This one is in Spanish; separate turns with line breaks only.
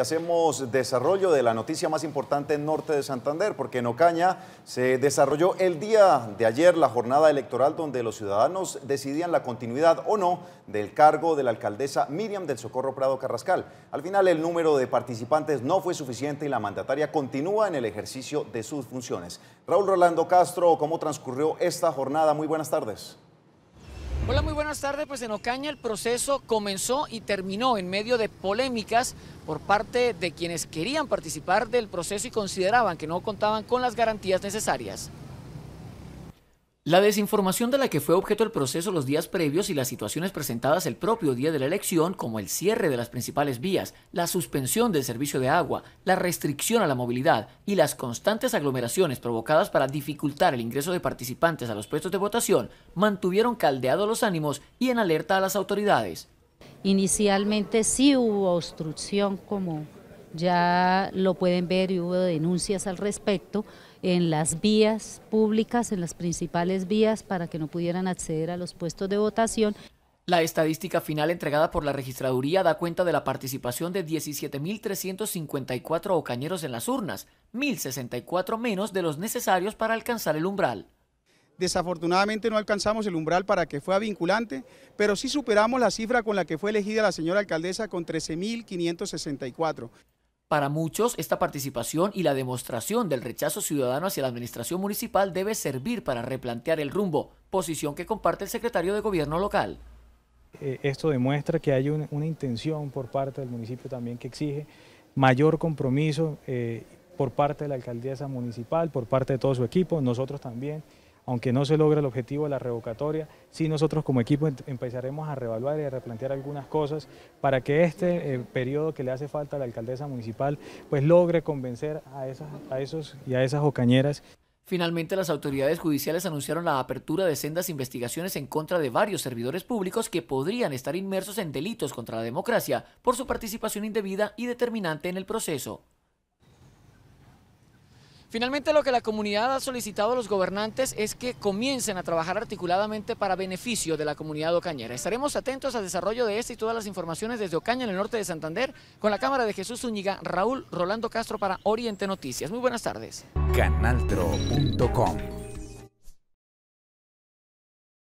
Hacemos desarrollo de la noticia más importante en norte de Santander, porque en Ocaña se desarrolló el día de ayer la jornada electoral donde los ciudadanos decidían la continuidad o no del cargo de la alcaldesa Miriam del Socorro Prado Carrascal. Al final el número de participantes no fue suficiente y la mandataria continúa en el ejercicio de sus funciones. Raúl Rolando Castro, ¿cómo transcurrió esta jornada? Muy buenas tardes.
Hola, muy buenas tardes. Pues en Ocaña el proceso comenzó y terminó en medio de polémicas por parte de quienes querían participar del proceso y consideraban que no contaban con las garantías necesarias. La desinformación de la que fue objeto el proceso los días previos y las situaciones presentadas el propio día de la elección, como el cierre de las principales vías, la suspensión del servicio de agua, la restricción a la movilidad y las constantes aglomeraciones provocadas para dificultar el ingreso de participantes a los puestos de votación, mantuvieron caldeados los ánimos y
en alerta a las autoridades. Inicialmente sí hubo obstrucción como ya lo pueden ver y hubo denuncias al respecto en las vías públicas, en las principales vías para que no pudieran acceder a los puestos de votación.
La estadística final entregada por la registraduría da cuenta de la participación de 17.354 ocañeros en las urnas, 1.064 menos de los necesarios para alcanzar el umbral. Desafortunadamente no alcanzamos el umbral para que fuera vinculante, pero sí superamos la cifra con la que fue elegida la señora alcaldesa con 13.564. Para muchos, esta participación y la demostración del rechazo ciudadano hacia la administración municipal debe servir para replantear el rumbo, posición que comparte el secretario de Gobierno local.
Eh, esto demuestra que hay una intención por parte del municipio también que exige mayor compromiso eh, por parte de la alcaldesa municipal, por parte de todo su equipo, nosotros también aunque no se logra el objetivo de la revocatoria, sí nosotros como equipo empezaremos a reevaluar y a replantear algunas cosas para que este eh, periodo que le hace falta a la alcaldesa municipal pues logre convencer a, a esos y a esas ocañeras.
Finalmente, las autoridades judiciales anunciaron la apertura de sendas investigaciones en contra de varios servidores públicos que podrían estar inmersos en delitos contra la democracia por su participación indebida y determinante en el proceso. Finalmente, lo que la comunidad ha solicitado a los gobernantes es que comiencen a trabajar articuladamente para beneficio de la comunidad ocañera. Estaremos atentos al desarrollo de esta y todas las informaciones desde Ocaña, en el norte de Santander, con la cámara de Jesús Zúñiga, Raúl Rolando Castro para Oriente Noticias. Muy buenas tardes.
Canaltro.com